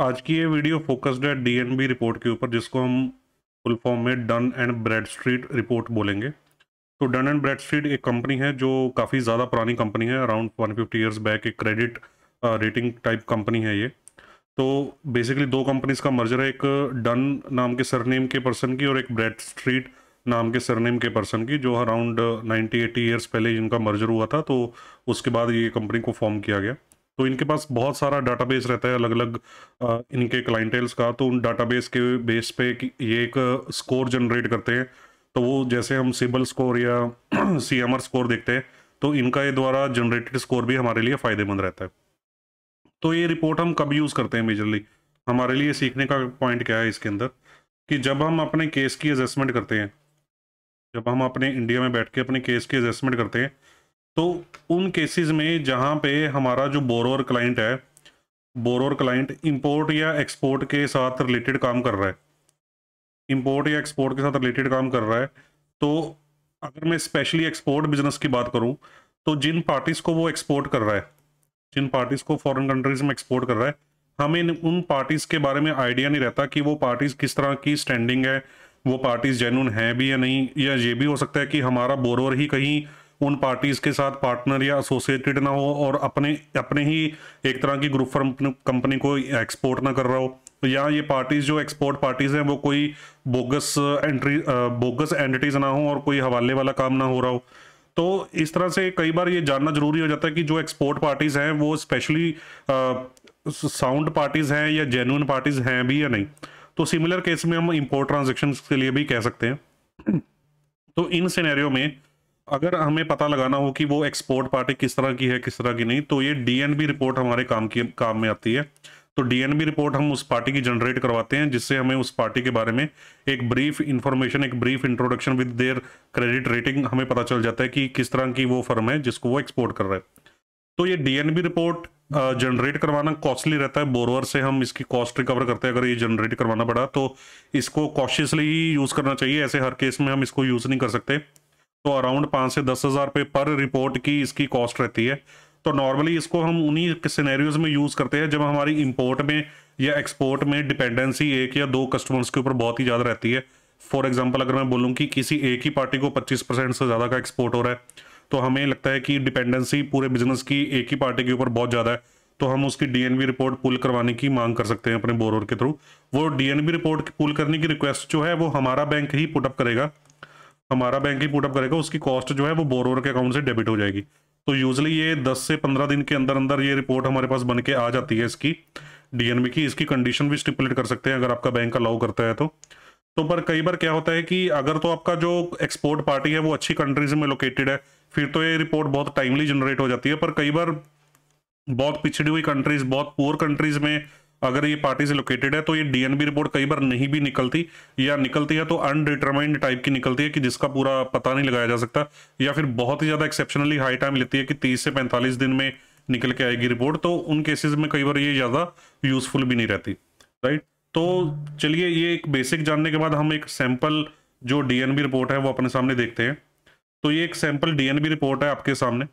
आज की ये वीडियो फोकस्ड है डीएनबी रिपोर्ट के ऊपर जिसको हम फुल फॉर्म में Dun and Bradstreet report बोलेंगे तो डन एंड ब्रेड स्ट्रीट एक कंपनी है जो काफ़ी ज़्यादा पुरानी कंपनी है अराउंड 150 फिफ्टी ईयर्स बैक एक क्रेडिट रेटिंग टाइप कंपनी है ये तो बेसिकली दो कंपनीज का मर्जर है एक डन नाम के सरनेम के पर्सन की और एक ब्रेड स्ट्रीट नाम के सरनेम के पर्सन की जो अराउंड नाइन्टी एटी ईयर्स पहले इनका मर्जर हुआ था तो उसके बाद ये कंपनी को फॉर्म किया गया तो इनके पास बहुत सारा डाटाबेस रहता है अलग अलग इनके क्लाइंटेल्स का तो उन डाटाबेस के बेस पे ये एक स्कोर जनरेट करते हैं तो वो जैसे हम सिबल स्कोर या सी स्कोर देखते हैं तो इनका ये द्वारा जनरेटेड स्कोर भी हमारे लिए फ़ायदेमंद रहता है तो ये रिपोर्ट हम कब यूज़ करते हैं मेजरली हमारे लिए सीखने का पॉइंट क्या है इसके अंदर कि जब हम अपने केस की एजेसमेंट करते हैं जब हम अपने इंडिया में बैठ के अपने केस की एजेसमेंट करते हैं तो उन केसेस में जहाँ पे हमारा जो बोरोर क्लाइंट है बोरोर क्लाइंट इंपोर्ट या एक्सपोर्ट के साथ रिलेटेड काम कर रहा है इंपोर्ट या एक्सपोर्ट के साथ रिलेटेड काम कर रहा है तो अगर मैं स्पेशली एक्सपोर्ट बिजनेस की बात करूँ तो जिन पार्टीज़ को वो एक्सपोर्ट कर रहा है जिन पार्टीज़ को फॉरेन कंट्रीज़ में एक्सपोर्ट कर रहा है हमें उन पार्टीज़ के बारे में आइडिया नहीं रहता कि वो पार्टीज़ किस तरह की स्टैंडिंग है वो पार्टीज़ जेनुन है भी या नहीं या ये भी हो सकता है कि हमारा बोरोर ही कहीं उन पार्टीज के साथ पार्टनर या एसोसिएटेड ना हो और अपने अपने ही एक तरह की ग्रुप फर्म कंपनी को एक्सपोर्ट ना कर रहा हो तो या ये पार्टीज जो एक्सपोर्ट पार्टीज हैं वो कोई बोगस एंट्री बोगस एंटिटीज ना हो और कोई हवाले वाला काम ना हो रहा हो तो इस तरह से कई बार ये जानना जरूरी हो जाता है कि जो एक्सपोर्ट पार्टीज हैं वो स्पेशली साउंड पार्टीज हैं या जेन्यून पार्टीज हैं भी या नहीं तो सिमिलर केस में हम इम्पोर्ट ट्रांजेक्शन के लिए भी कह सकते हैं तो इन सिनेरियो में अगर हमें पता लगाना हो कि वो एक्सपोर्ट पार्टी किस तरह की है किस तरह की नहीं तो ये डीएनबी रिपोर्ट हमारे काम की काम में आती है तो डीएनबी रिपोर्ट हम उस पार्टी की जनरेट करवाते हैं जिससे हमें उस पार्टी के बारे में एक ब्रीफ इंफॉर्मेशन एक brief introduction with their credit rating हमें पता चल जाता है कि किस तरह की वो फर्म है जिसको वो एक्सपोर्ट कर रहा है तो ये डीएनबी रिपोर्ट जनरेट करवाना कॉस्टली रहता है बोरवर से हम इसकी कॉस्ट रिकवर करते हैं अगर ये जनरेट करवाना पड़ा तो इसको कॉशियसली ही यूज़ करना चाहिए ऐसे हर केस में हम इसको यूज़ नहीं कर सकते तो अराउंड पाँच से दस हज़ार रुपये पर रिपोर्ट की इसकी कॉस्ट रहती है तो नॉर्मली इसको हम उन्हीं सिनेरियोज में यूज़ करते हैं जब हमारी इम्पोर्ट में या एक्सपोर्ट में डिपेंडेंसी एक या दो कस्टमर्स के ऊपर बहुत ही ज़्यादा रहती है फॉर एग्जाम्पल अगर मैं बोलूँ कि किसी एक ही पार्टी को पच्चीस परसेंट से ज़्यादा का एक्सपोर्ट हो रहा है तो हमें लगता है कि डिपेंडेंसी पूरे बिजनेस की एक ही पार्टी के ऊपर बहुत ज़्यादा है तो हम उसकी डीएनबी रिपोर्ट पुल करवाने की मांग कर सकते हैं अपने बोरोर के थ्रू वो डीएनबी रिपोर्ट पुल करने की रिक्वेस्ट जो है वो हमारा बैंक ही पुटअप करेगा हमारा बैंक ही पुटअप करेगा उसकी कॉस्ट जो है वो बोरोवर के अकाउंट से डेबिट हो जाएगी तो यूजली ये 10 से 15 दिन के अंदर अंदर ये रिपोर्ट हमारे पास बन के आ जाती है इसकी डीएनबी की इसकी कंडीशन भी स्टिपुलेट कर सकते हैं अगर आपका बैंक अलाउ करता है तो तो पर कई बार क्या होता है कि अगर तो आपका जो एक्सपोर्ट पार्टी है वो अच्छी कंट्रीज में लोकेटेड है फिर तो ये रिपोर्ट बहुत टाइमली जनरेट हो जाती है पर कई बार बहुत पिछड़ी हुई कंट्रीज बहुत पुअर कंट्रीज में अगर ये पार्टी से लोकेटेड है तो ये डीएनबी रिपोर्ट कई बार नहीं भी निकलती या निकलती है तो अनडिटरमाइंड टाइप की निकलती है कि जिसका पूरा पता नहीं लगाया जा सकता या फिर बहुत ही ज़्यादा एक्सेप्शनली हाई टाइम लेती है कि तीस से पैंतालीस दिन में निकल के आएगी रिपोर्ट तो उन केसेज में कई बार ये ज़्यादा यूजफुल भी नहीं रहती राइट तो चलिए ये एक बेसिक जानने के बाद हम एक सैम्पल जो डीएनबी रिपोर्ट है वो अपने सामने देखते हैं तो ये एक सैम्पल डीएनबी रिपोर्ट है आपके सामने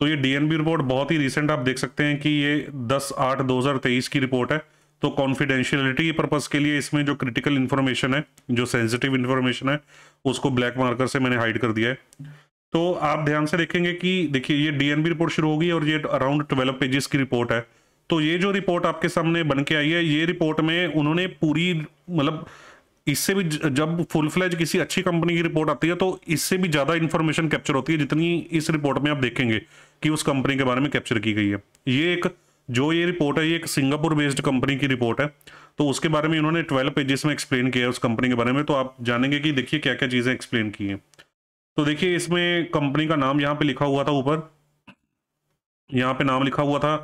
तो ये डीएनबी रिपोर्ट बहुत ही रिसेंट आप देख सकते हैं कि ये 10 आठ 2023 की रिपोर्ट है तो कॉन्फिडेंशियलिटी पर्पज के लिए इसमें जो क्रिटिकल इन्फॉर्मेशन है जो सेंसिटिव इन्फॉर्मेशन है उसको ब्लैक मार्कर से मैंने हाइड कर दिया है तो आप ध्यान से देखेंगे कि देखिए ये डीएनबी रिपोर्ट शुरू होगी और ये अराउंड ट्वेल्व पेजेस की रिपोर्ट है तो ये जो रिपोर्ट आपके सामने बन के आई है ये रिपोर्ट में उन्होंने पूरी मतलब इससे भी जब फुल फ्लैज किसी अच्छी कंपनी की रिपोर्ट आती है तो इससे भी ज़्यादा इन्फॉर्मेशन कैप्चर होती है जितनी इस रिपोर्ट में आप देखेंगे कि उस कंपनी के बारे में कैप्चर की गई है ये एक जो ये रिपोर्ट है ये एक सिंगापुर बेस्ड कंपनी की रिपोर्ट है तो उसके बारे में इन्होंने ट्वेल्व पेजेस में एक्सप्लेन किया है उस कंपनी के बारे में तो आप जानेंगे कि देखिए क्या क्या चीज़ें एक्सप्लेन की हैं तो देखिए इसमें कंपनी का नाम यहाँ पे लिखा हुआ था ऊपर यहाँ पे नाम लिखा हुआ था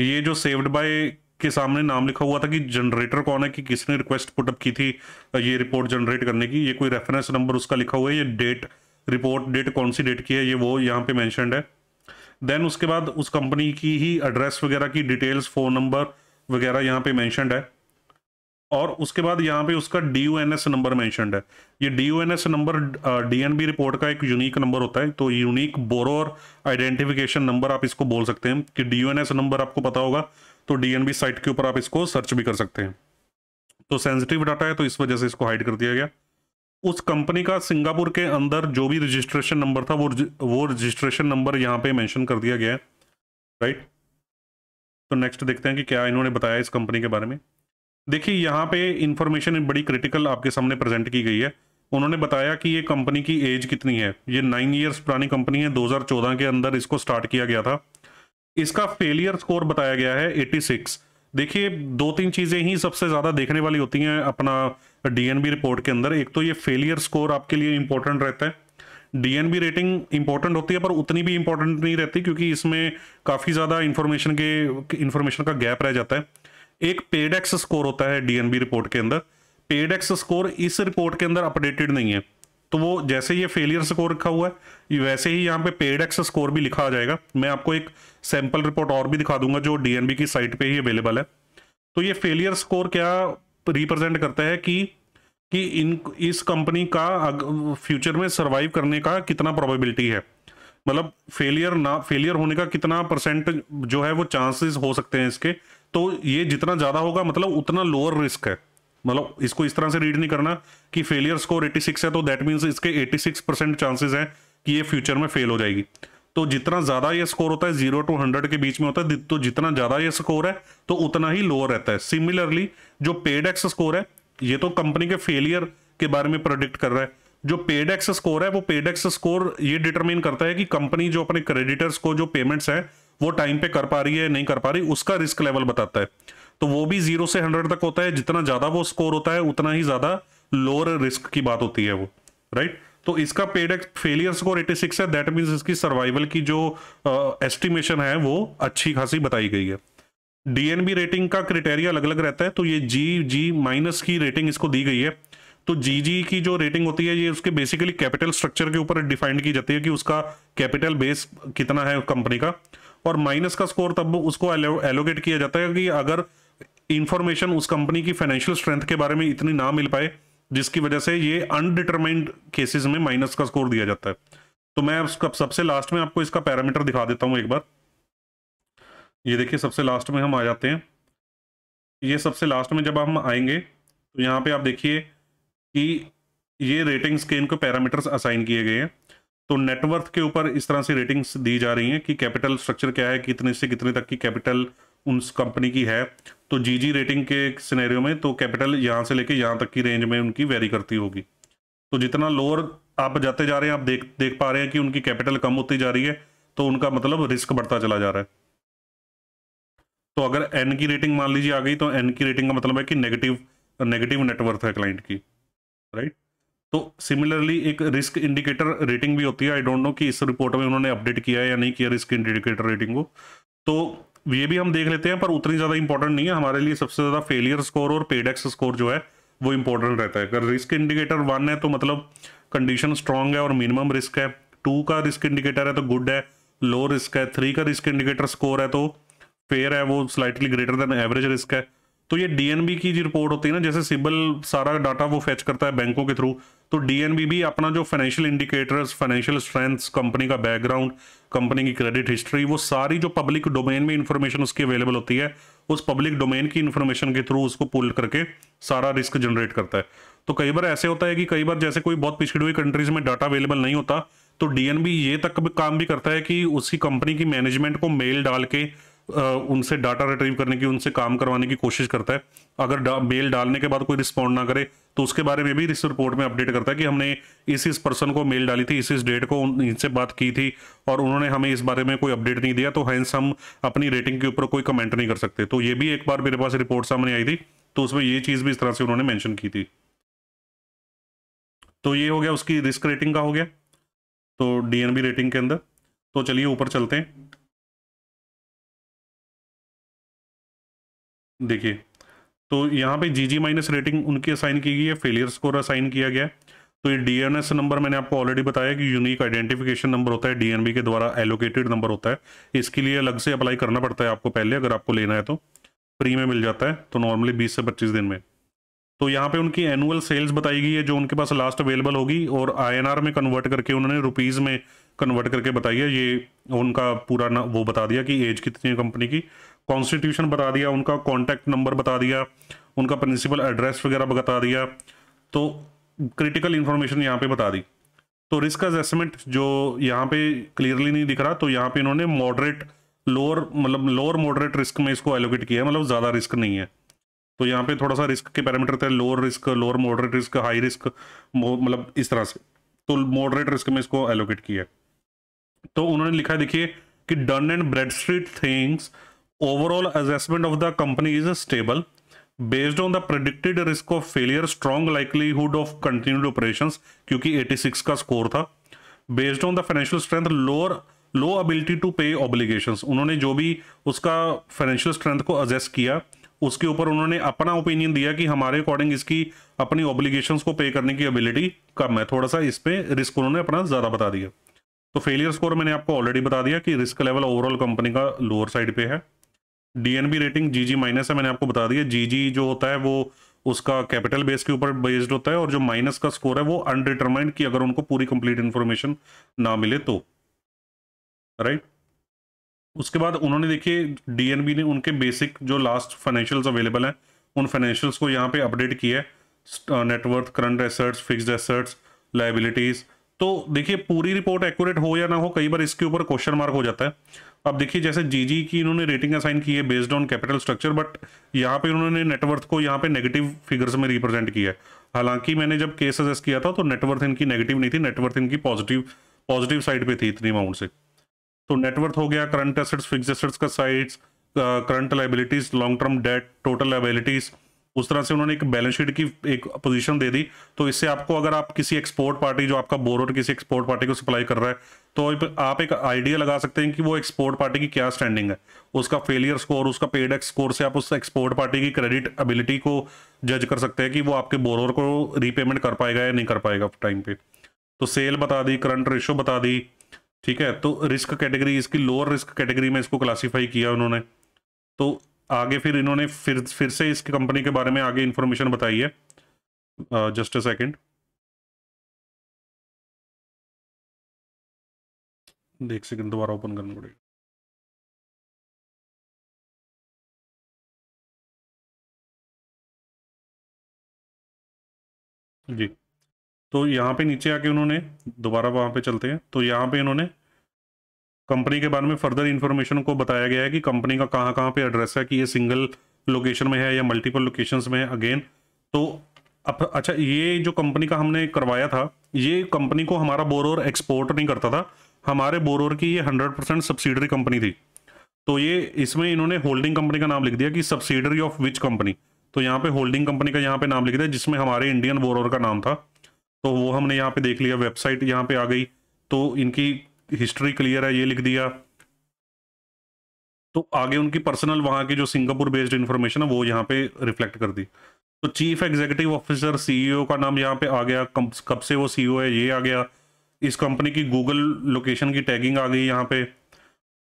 ये जो सेव्ड बाय के सामने नाम लिखा हुआ था कि जनरेटर कौन है कि किसने रिक्वेस्ट पुटअप की थी ये रिपोर्ट जनरेट करने की ये कोई रेफरेंस नंबर उसका लिखा हुआ है ये डेट रिपोर्ट डेट कौन सी डेट की है ये वो यहाँ पे मैंशनड है देन उसके बाद उस कंपनी की ही एड्रेस वगैरह की डिटेल्स फ़ोन नंबर वगैरह यहाँ पे मैंशनड है और उसके बाद यहाँ पे उसका डी नंबर मैंशनड है ये डी नंबर डी रिपोर्ट का एक यूनिक नंबर होता है तो यूनिक बोरोर आइडेंटिफिकेशन नंबर आप इसको बोल सकते हैं कि डी नंबर आपको पता होगा तो डी साइट के ऊपर आप इसको सर्च भी कर सकते हैं तो सेंसिटिव डाटा है तो इस वजह से इसको हाइड कर दिया गया उस कंपनी का सिंगापुर के अंदर जो भी रजिस्ट्रेशन नंबर था वो वो रजिस्ट्रेशन नंबर यहाँ पे मेंशन कर दिया गया है राइट तो नेक्स्ट देखते हैं कि क्या इन्होंने बताया इस कंपनी के बारे में देखिए यहाँ पे इंफॉर्मेशन बड़ी क्रिटिकल आपके सामने प्रेजेंट की गई है उन्होंने बताया कि ये कंपनी की एज कितनी है ये नाइन ईयर्स पुरानी कंपनी है दो के अंदर इसको स्टार्ट किया गया था इसका फेलियर स्कोर बताया गया है 86 देखिए दो तीन चीज़ें ही सबसे ज़्यादा देखने वाली होती हैं अपना डीएनबी रिपोर्ट के अंदर एक तो ये फेलियर स्कोर आपके लिए इंपॉर्टेंट रहता है डीएनबी रेटिंग इंपॉर्टेंट होती है पर उतनी भी इंपॉर्टेंट नहीं रहती क्योंकि इसमें काफ़ी ज़्यादा इंफॉर्मेशन के इंफॉर्मेशन का गैप रह जाता है एक पेड एक्स स्कोर होता है डीएनबी रिपोर्ट के अंदर पेड एक्स स्कोर इस रिपोर्ट के अंदर अपडेटेड नहीं है तो वो जैसे ये फेलियर स्कोर रखा हुआ है वैसे ही यहाँ पे पेड एक्स स्कोर भी लिखा आ जाएगा मैं आपको एक सैंपल रिपोर्ट और भी दिखा दूंगा जो डीएनबी की साइट पे ही अवेलेबल है तो ये फेलियर स्कोर क्या रिप्रेजेंट करता है कि कि इन इस कंपनी का फ्यूचर में सर्वाइव करने का कितना प्रोबेबिलिटी है मतलब फेलियर ना फेलियर होने का कितना परसेंट जो है वो चांसेस हो सकते हैं इसके तो ये जितना ज़्यादा होगा मतलब उतना लोअर रिस्क है मतलब इसको इस तरह से रीड नहीं करना कि फेलियर स्कोर 86 है तो दैट मीन्स इसके 86 परसेंट चांसेज हैं कि ये फ्यूचर में फेल हो जाएगी तो जितना ज़्यादा ये स्कोर होता है जीरो टू हंड्रेड के बीच में होता है तो जितना ज़्यादा ये स्कोर है तो उतना ही लोअर रहता है सिमिलरली जो पेड एक्स स्कोर है ये तो कंपनी के फेलियर के बारे में प्रोडिक्ट कर रहा है जो पेड एक्स स्कोर है वो पेड एक्स स्कोर ये डिटरमिन करता है कि कंपनी जो अपने क्रेडिटर्स को जो पेमेंट्स हैं वो टाइम पे कर पा रही है नहीं कर पा रही उसका रिस्क लेवल बताता है तो वो भी जीरो से हंड्रेड तक होता है जितना ज़्यादा वो स्कोर होता है उतना ही ज़्यादा लोअर रिस्क की बात होती है वो राइट तो इसका पेड फेलियर स्कोर 86 है दैट मीन्स इसकी सर्वाइवल की जो एस्टिमेशन है वो अच्छी खासी बताई गई है डीएनबी रेटिंग का क्रिटेरिया अलग अलग रहता है तो ये जी जी माइनस की रेटिंग इसको दी गई है तो जी जी की जो रेटिंग होती है ये उसके बेसिकली कैपिटल स्ट्रक्चर के ऊपर डिफाइंड की जाती है कि उसका कैपिटल बेस कितना है कंपनी का और माइनस का स्कोर तब उसको एलोगेट किया जाता है कि अगर इंफॉर्मेशन उस कंपनी की फाइनेंशियल स्ट्रेंथ के बारे में इतनी ना मिल पाए जिसकी वजह से ये अनडिटरमाइंड केसेस में माइनस का स्कोर दिया जाता है तो मैं सबसे लास्ट में आपको इसका पैरामीटर दिखा देता हूं एक बार ये देखिए सबसे लास्ट में हम आ जाते हैं ये सबसे लास्ट में जब हम आएंगे तो यहाँ पे आप देखिए कि ये रेटिंग के को पैरामीटर्स असाइन किए गए हैं तो नेटवर्थ के ऊपर इस तरह से रेटिंग्स दी जा रही हैं कि कैपिटल स्ट्रक्चर क्या है कितने से कितने तक की कैपिटल उस कंपनी की है तो जी जी रेटिंग के सिनेरियो में तो कैपिटल यहाँ से लेके यहाँ तक की रेंज में उनकी वेरी करती होगी तो जितना लोअर आप जाते जा रहे हैं आप देख देख पा रहे हैं कि उनकी कैपिटल कम होती जा रही है तो उनका मतलब रिस्क बढ़ता चला जा रहा है तो अगर एन की रेटिंग मान लीजिए आ गई तो एन की रेटिंग का मतलब है कि नेगेटिव नेगेटिव नेटवर्थ है क्लाइंट की राइट तो सिमिलरली एक रिस्क इंडिकेटर रेटिंग भी होती है आई डोंट नो कि इस रिपोर्ट में उन्होंने अपडेट किया है या नहीं किया रिस्क इंडिकेटर रेटिंग को तो ये भी हम देख लेते हैं पर उतनी ज़्यादा इंपॉर्टेंट नहीं है हमारे लिए सबसे ज़्यादा फेलियर स्कोर और पेडेक्स स्कोर जो है वो इंपॉर्टेंट रहता है अगर रिस्क इंडिकेटर वन है तो मतलब कंडीशन स्ट्रांग है और मिनिमम रिस्क है टू का रिस्क इंडिकेटर है तो गुड है लो रिस्क है थ्री का रिस्क इंडिकेटर स्कोर है तो फेयर है वो slightly greater than average risk है तो ये डीएनबी की जो रिपोर्ट होती है ना जैसे सिबल सारा डाटा वो फेच करता है बैंकों के थ्रू तो बी भी अपना जो financial indicators financial strengths company का बैकग्राउंड कंपनी की क्रेडिट हिस्ट्री वो सारी जो पब्लिक डोमेन में इंफॉर्मेशन उसकी अवेलेबल होती है उस पब्लिक डोमेन की इन्फॉर्मेशन के थ्रू उसको पुल करके सारा रिस्क जनरेट करता है तो कई बार ऐसे होता है कि कई बार जैसे कोई बहुत पिछड़ी हुई कंट्रीज में डाटा अवेलेबल नहीं होता तो डीएनबी ये तक भी काम भी करता है कि उसी कंपनी की मैनेजमेंट को मेल डाल के उनसे डाटा रिट्रीव करने की उनसे काम करवाने की कोशिश करता है अगर डा, मेल डालने के बाद कोई रिस्पॉन्ड ना करे तो उसके बारे में भी इस रिपोर्ट में अपडेट करता है कि हमने इस इस पर्सन को मेल डाली थी इस इस डेट को इनसे बात की थी और उन्होंने हमें इस बारे में कोई अपडेट नहीं दिया तो हैंस हम अपनी रेटिंग के ऊपर कोई कमेंट नहीं कर सकते तो ये भी एक बार मेरे पास रिपोर्ट सामने आई थी तो उसमें ये चीज़ भी इस तरह से उन्होंने मैंशन की थी तो ये हो गया उसकी रिस्क रेटिंग का हो गया तो डी रेटिंग के अंदर तो चलिए ऊपर चलते हैं देखिए तो यहाँ पे जी जी माइनस रेटिंग उनकी असाइन की गई है फेलियर स्कोर असाइन किया गया है तो ये डीएनएस नंबर मैंने आपको ऑलरेडी बताया कि यूनिक आइडेंटिफिकेशन नंबर होता है डीएनबी के द्वारा एलोकेटेड नंबर होता है इसके लिए अलग से अप्लाई करना पड़ता है आपको पहले अगर आपको लेना है तो फ्री में मिल जाता है तो नॉर्मली बीस से पच्चीस दिन में तो यहाँ पे उनकी एनुअल सेल्स बताई गई है जो उनके पास लास्ट अवेलेबल होगी और आईएनआर में कन्वर्ट करके उन्होंने रुपीज़ में कन्वर्ट करके बताई है ये उनका पूरा ना वो बता दिया कि एज कितनी है कंपनी की कॉन्स्टिट्यूशन बता दिया उनका कॉन्टैक्ट नंबर बता दिया उनका प्रिंसिपल एड्रेस वगैरह बता दिया तो क्रिटिकल इन्फॉर्मेशन यहाँ पे बता दी तो रिस्क असेसमेंट जो यहाँ पे क्लियरली नहीं दिख रहा तो यहाँ पे इन्होंने मॉडरेट लोअर मतलब लोअर मॉडरेट रिस्क में इसको एलोकेट किया है मतलब ज़्यादा रिस्क नहीं है तो यहाँ पे थोड़ा सा रिस्क के पैरामीटर थे lower risk lower moderate risk high risk मतलब इस तरह से तो मॉडरेट रिस्क में इसको एलोकेट किया है तो उन्होंने लिखा देखिए कि Dun and Bradstreet things overall assessment of the company is stable based on the predicted risk of failure strong likelihood of continued operations क्योंकि 86 का स्कोर था based on the financial strength lower low ability to pay obligations उन्होंने जो भी उसका financial strength को exhaust किया उसके ऊपर उन्होंने अपना ओपिनियन दिया कि हमारे अकॉर्डिंग इसकी अपनी ऑब्लिगेशंस को पे करने की एबिलिटी कम है थोड़ा सा इस पर रिस्क उन्होंने अपना ज़्यादा बता दिया तो फेलियर स्कोर मैंने आपको ऑलरेडी बता दिया कि रिस्क लेवल ओवरऑल कंपनी का लोअर साइड पे है DNB rating G G minus है मैंने आपको बता दिया जी जी जो होता है वो उसका कैपिटल बेस के ऊपर बेस्ड होता है और जो माइनस का स्कोर है वो अनडिटरमाइंड कि अगर उनको पूरी कंप्लीट इन्फॉर्मेशन ना मिले तो राइट उसके बाद उन्होंने देखिए डीएनबी ने उनके बेसिक जो लास्ट फाइनेंशियल्स अवेलेबल हैं उन फाइनेंशियल्स को यहाँ पे अपडेट किया है net worth current assets fixed assets liabilities तो देखिए पूरी रिपोर्ट एक्यूरेट हो या ना हो कई बार इसके ऊपर क्वेश्चन मार्क हो जाता है अब देखिए जैसे जीजी की इन्होंने रेटिंग असाइन की है based on capital structure but यहाँ पे इन्होंने नेटवर्थ को यहाँ पे नेगेटिव फिगर्स में रिप्रेजेंट किया है हालांकि मैंने जब केस असेस किया था तो नेटवर्थ इनकी नेगेटिव नहीं थी नेटवर्थ इनकी पॉजिटिव पॉजिटिव साइड पर थी इतनी अमाउंट से तो नेटवर्थ हो गया करंट एसेट्स फिक्स एसेट्स का sides current liabilities long term debt total liabilities उस तरह से उन्होंने एक बैलेंस शीट की एक पोजीशन दे दी तो इससे आपको अगर आप किसी एक्सपोर्ट पार्टी जो आपका बोरोर किसी एक्सपोर्ट पार्टी को सप्लाई कर रहा है तो आप एक आइडिया लगा सकते हैं कि वो एक्सपोर्ट पार्टी की क्या स्टैंडिंग है उसका फेलियर स्कोर उसका पेड एक्स स्कोर से आप उस एक्सपोर्ट पार्टी की क्रेडिट एबिलिटी को जज कर सकते हैं कि वो आपके बोरोर को रीपेमेंट कर पाएगा या नहीं कर पाएगा टाइम पे तो सेल बता दी करंट रेशो बता दी ठीक है तो रिस्क कैटेगरी इसकी लोअर रिस्क कैटेगरी में इसको क्लासीफाई किया उन्होंने तो आगे फिर इन्होंने फिर फिर से इस कंपनी के बारे में आगे इन्फॉर्मेशन बताई है जस्ट अ सेकेंड देख सकें दोबारा ओपन करना पड़ेगा जी तो यहाँ पे नीचे आके उन्होंने दोबारा वहाँ पे चलते हैं तो यहाँ पे इन्होंने कंपनी के बारे में फर्दर इन्फॉर्मेशन को बताया गया है कि कंपनी का कहाँ कहाँ पे एड्रेस है कि ये सिंगल लोकेशन में है या मल्टीपल लोकेशन में है अगेन तो अब अच्छा ये जो कंपनी का हमने करवाया था ये कंपनी को हमारा बोरोर एक्सपोर्ट नहीं करता था हमारे बोरोर की ये हंड्रेड परसेंट सब्सिडरी कंपनी थी तो ये इसमें इन्होंने होल्डिंग कंपनी का नाम लिख दिया कि सब्सिडरी ऑफ विच कंपनी तो यहाँ पे होल्डिंग कंपनी का यहाँ पे नाम लिख दिया जिसमें हमारे इंडियन बोरोर का नाम था तो वो हमने यहाँ पे देख लिया वेबसाइट यहाँ पे आ गई तो इनकी हिस्ट्री क्लियर है ये लिख दिया तो आगे उनकी पर्सनल वहाँ की जो सिंगापुर बेस्ड इंफॉर्मेशन है वो यहाँ पे रिफ्लेक्ट कर दी तो चीफ एग्जीक्यूटिव ऑफिसर सीईओ का नाम यहाँ पे आ गया कब से वो सीईओ e है ये आ गया इस कंपनी की गूगल लोकेशन की टैगिंग आ गई यहाँ पे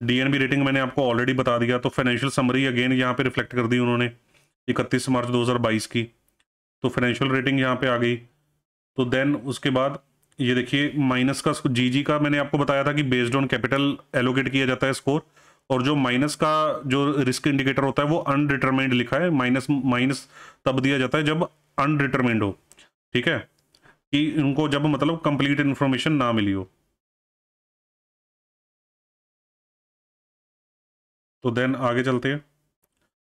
डीएनबी रेटिंग मैंने आपको ऑलरेडी बता दिया तो फाइनेंशियल समरी अगेन यहाँ पे रिफ्लेक्ट कर दी उन्होंने 31 मार्च 2022 की तो फाइनेंशियल रेटिंग यहाँ पे आ गई तो देन उसके बाद ये देखिए माइनस का जी जी का मैंने आपको बताया था कि बेस्ड ऑन कैपिटल एलोकेट किया जाता है स्कोर और जो माइनस का जो रिस्क इंडिकेटर होता है वो अनडिटरमाइंड लिखा है माइनस माइनस तब दिया जाता है जब अनडिटरमाइंड हो ठीक है कि उनको जब मतलब कंप्लीट इन्फॉर्मेशन ना मिली हो तो देन आगे चलते हैं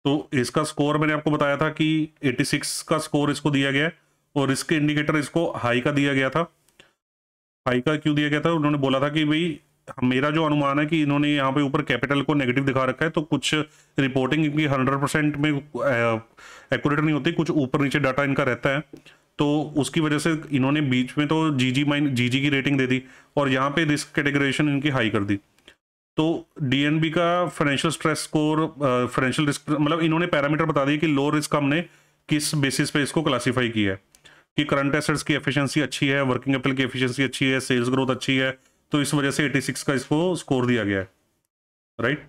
तो इसका स्कोर मैंने आपको बताया था कि 86 का स्कोर इसको दिया गया है और रिस्क इंडिकेटर इसको हाई का दिया गया था फाइव का क्यों दिया गया था उन्होंने बोला था कि भाई मेरा जो अनुमान है कि इन्होंने यहाँ पे ऊपर कैपिटल को नेगेटिव दिखा रखा है तो कुछ रिपोर्टिंग इनकी हंड्रेड परसेंट में एक्यूरेट नहीं होती कुछ ऊपर नीचे डाटा इनका रहता है तो उसकी वजह से इन्होंने बीच में तो जी जी माइन जी जी की रेटिंग दे दी और यहाँ पे रिस्क कैटेगराइजेशन इनकी हाई कर दी तो डीएनबी का financial stress score financial risk मतलब इन्होंने पैरामीटर बता दिए कि लो रिस्क हमने किस बेसिस पे इसको क्लासीफाई किया है कि करंट एसेट्स की एफिशिएंसी अच्छी है वर्किंग कैपिटल की एफिशिएंसी अच्छी है सेल्स ग्रोथ अच्छी है तो इस वजह से 86 का इसको स्कोर दिया गया है राइट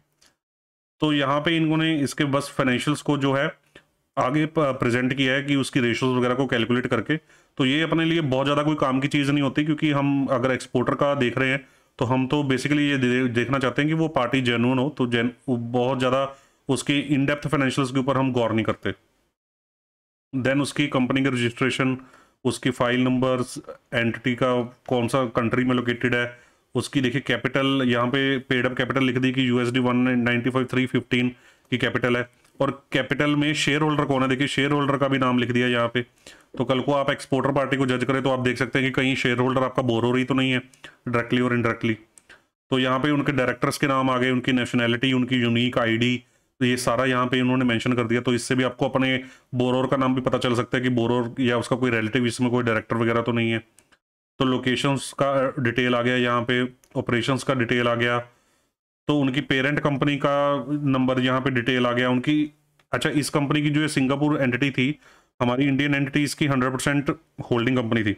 तो यहाँ पे इन्होंने इसके बस फाइनेंशियल्स को जो है आगे प्रेजेंट किया है कि उसकी रेशोज वगैरह को कैलकुलेट करके तो ये अपने लिए बहुत ज़्यादा कोई काम की चीज़ नहीं होती क्योंकि हम अगर एक्सपोर्टर का देख रहे हैं तो हम तो बेसिकली ये देखना चाहते हैं कि वो पार्टी जेनुअन हो तो जेन बहुत ज़्यादा उसकी इनडेप्थ फाइनेंशियल्स के ऊपर हम गौर नहीं करते देन उसकी कंपनी का रजिस्ट्रेशन उसकी फाइल नंबर एंटिटी का कौन सा कंट्री में लोकेटेड है उसकी देखिए कैपिटल यहाँ पे पेड अप कैपिटल लिख दी कि U S D one ninety five three fifteen की कैपिटल है और कैपिटल में शेयर होल्डर कौन है देखिए शेयर होल्डर का भी नाम लिख दिया यहाँ पे तो कल को आप एक्सपोर्टर पार्टी को जज करें तो आप देख सकते हैं कि कहीं शेयर होल्डर आपका बोर हो रही तो नहीं है डायरेक्टली और इनडायरेक्टली तो यहाँ पे उनके डायरेक्टर्स के नाम आ गए उनकी नेशनैलिटी उनकी यूनिक आईडी तो ये सारा यहाँ पे इन्होंने मेंशन कर दिया तो इससे भी आपको अपने बोरोर का नाम भी पता चल सकता है कि बोरोर या उसका कोई रिलेटिव इसमें कोई डायरेक्टर वगैरह तो नहीं है तो लोकेशंस का डिटेल आ गया यहाँ पे ऑपरेशंस का डिटेल आ गया तो उनकी पेरेंट कंपनी का नंबर यहाँ पे डिटेल आ गया उनकी अच्छा इस कंपनी की जो ये सिंगापुर एंटिटी थी हमारी इंडियन एंटिटी इसकी हंड्रेड परसेंट होल्डिंग कंपनी थी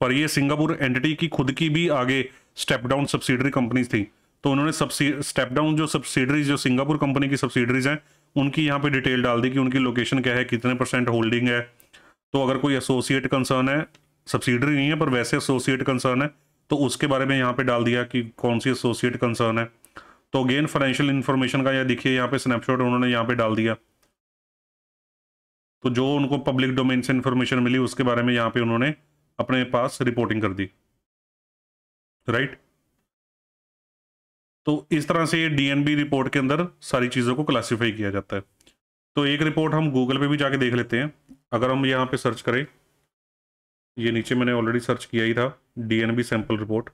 पर ये सिंगापुर एंटिटी की खुद की भी आगे स्टेप डाउन सब्सिडरी कंपनीज थी तो उन्होंने स्टेप डाउन जो सब्सिडरीज जो सिंगापुर कंपनी की सब्सिडरीज हैं उनकी यहाँ पे डिटेल डाल दी कि उनकी लोकेशन क्या है कितने परसेंट होल्डिंग है तो अगर कोई एसोसिएट कंसर्न है सब्सिडरी नहीं है पर वैसे एसोसिएट कंसर्न है तो उसके बारे में यहाँ पे डाल दिया कि कौन सी एसोसिएट कंसर्न है तो अगेन फाइनेंशियल इन्फॉर्मेशन का यह देखिए यहाँ पे स्नैपशॉट उन्होंने यहाँ पे डाल दिया तो जो उनको पब्लिक डोमेन से इन्फॉर्मेशन मिली उसके बारे में यहाँ पे उन्होंने अपने पास रिपोर्टिंग कर दी राइट right? तो इस तरह से डीएनबी रिपोर्ट के अंदर सारी चीज़ों को क्लासीफाई किया जाता है तो एक रिपोर्ट हम गूगल पे भी जाके देख लेते हैं अगर हम यहाँ पे सर्च करें ये नीचे मैंने ऑलरेडी सर्च किया ही था डीएनबी सैंपल रिपोर्ट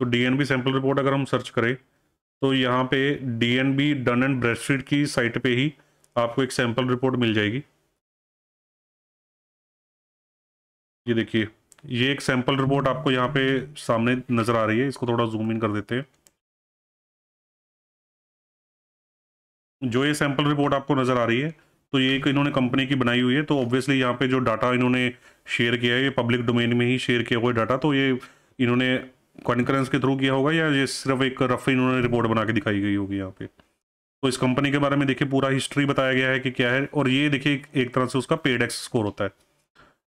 तो डीएनबी सैंपल रिपोर्ट अगर हम सर्च करें तो यहाँ पे डीएनबी डन एंड ब्रेस्टफीड की साइट पे ही आपको एक सैंपल रिपोर्ट मिल जाएगी ये देखिए ये एक सैंपल रिपोर्ट आपको यहाँ पे सामने नज़र आ रही है इसको थोड़ा जूम इन कर देते हैं जो ये सैंपल रिपोर्ट आपको नज़र आ रही है तो ये एक इन्होंने कंपनी की बनाई हुई है तो ऑब्वियसली यहाँ पे जो डाटा इन्होंने शेयर किया है ये पब्लिक डोमेन में ही शेयर किया हुआ डाटा तो ये इन्होंने कॉन्फ्रेंस के थ्रू किया होगा या ये सिर्फ एक रफ इन्होंने रिपोर्ट बना के दिखाई गई होगी यहाँ पे तो इस कंपनी के बारे में देखिए पूरा हिस्ट्री बताया गया है कि क्या है और ये देखिए एक तरह से उसका पेड एक्स स्कोर होता है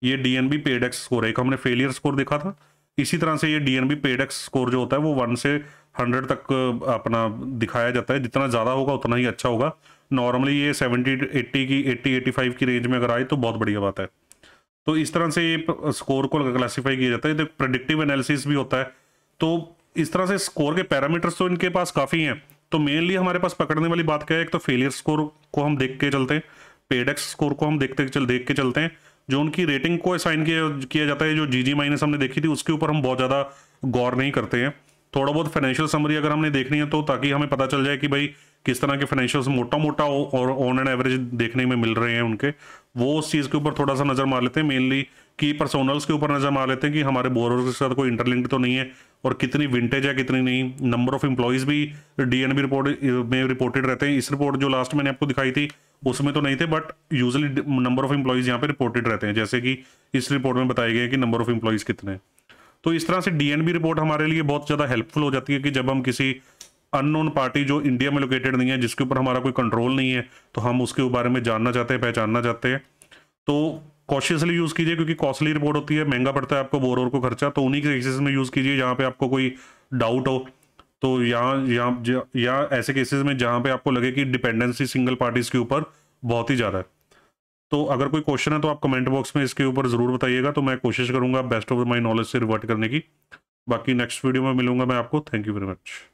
ये डीएनबी पेड एक्स स्कोर एक हमने फेलियर स्कोर देखा था इसी तरह से ये डीएनबी पेड एक्स स्कोर जो होता है वो वन से हंड्रेड तक अपना दिखाया जाता है जितना ज़्यादा होगा उतना ही अच्छा होगा नॉर्मली ये सेवेंटी एट्टी की एट्टी एटी फाइव की रेंज में अगर आए तो बहुत बढ़िया बात है तो इस तरह से ये स्कोर को क्लासीफाई किया जाता है तो प्रडिक्टिव एनालिसिस भी होता है तो इस तरह से स्कोर के पैरामीटर्स तो इनके पास काफ़ी हैं तो मेनली हमारे पास पकड़ने वाली बात क्या है एक तो फेलियर स्कोर को हम देख के चलते हैं पेडेक्स स्कोर को हम देखते चल देख के चलते हैं जो उनकी रेटिंग को असाइन किया जाता है जो जी जी माइनस हमने देखी थी उसके ऊपर हम बहुत ज़्यादा गौर नहीं करते हैं थोड़ा बहुत फाइनेंशियल समरी अगर हमने देखनी है तो ताकि हमें पता चल जाए कि भाई किस तरह के फाइनेंशियल्स मोटा मोटा और ऑन एंड एवरेज देखने में मिल रहे हैं उनके वो उस चीज़ के ऊपर थोड़ा सा नज़र मार लेते हैं मेनली की पर्सोनल्स के ऊपर नज़र मार लेते हैं कि हमारे बोरर के साथ कोई इंटरलिंक तो नहीं है और कितनी विंटेज है कितनी नहीं नंबर ऑफ एम्प्लॉयज़ भी डीएनबी रिपोर्ट में रिपोर्टेड रहते हैं इस रिपोर्ट जो लास्ट मैंने आपको दिखाई थी उसमें तो नहीं थे but usually number of employees यहाँ पे रिपोर्टेड रहते हैं जैसे कि इस रिपोर्ट में बताया गया कि नंबर ऑफ एम्प्लॉयज़ कितने तो इस तरह से डीएनबी रिपोर्ट हमारे लिए बहुत ज़्यादा हेल्पफुल हो जाती है कि जब हम किसी अननोन पार्टी जो इंडिया में लोकेटेड नहीं है जिसके ऊपर हमारा कोई कंट्रोल नहीं है तो हम उसके बारे में जानना चाहते हैं पहचानना चाहते हैं तो कॉशियसली यूज़ कीजिए क्योंकि कॉस्टली रिपोर्ट होती है महंगा पड़ता है आपको बोर और को खर्चा तो उन्हीं केसेस में यूज़ कीजिए जहाँ पे आपको कोई डाउट हो तो यहाँ यहाँ या ऐसे केसेस में जहाँ पे आपको लगे कि डिपेंडेंसी सिंगल पार्टीज़ के ऊपर बहुत ही ज़्यादा है तो अगर कोई क्वेश्चन है तो आप कमेंट बॉक्स में इसके ऊपर ज़रूर बताइएगा तो मैं कोशिश करूँगा बेस्ट ऑफ माई नॉलेज से रिवर्ट करने की बाकी नेक्स्ट वीडियो में मिलूंगा मैं आपको थैंक यू वेरी मच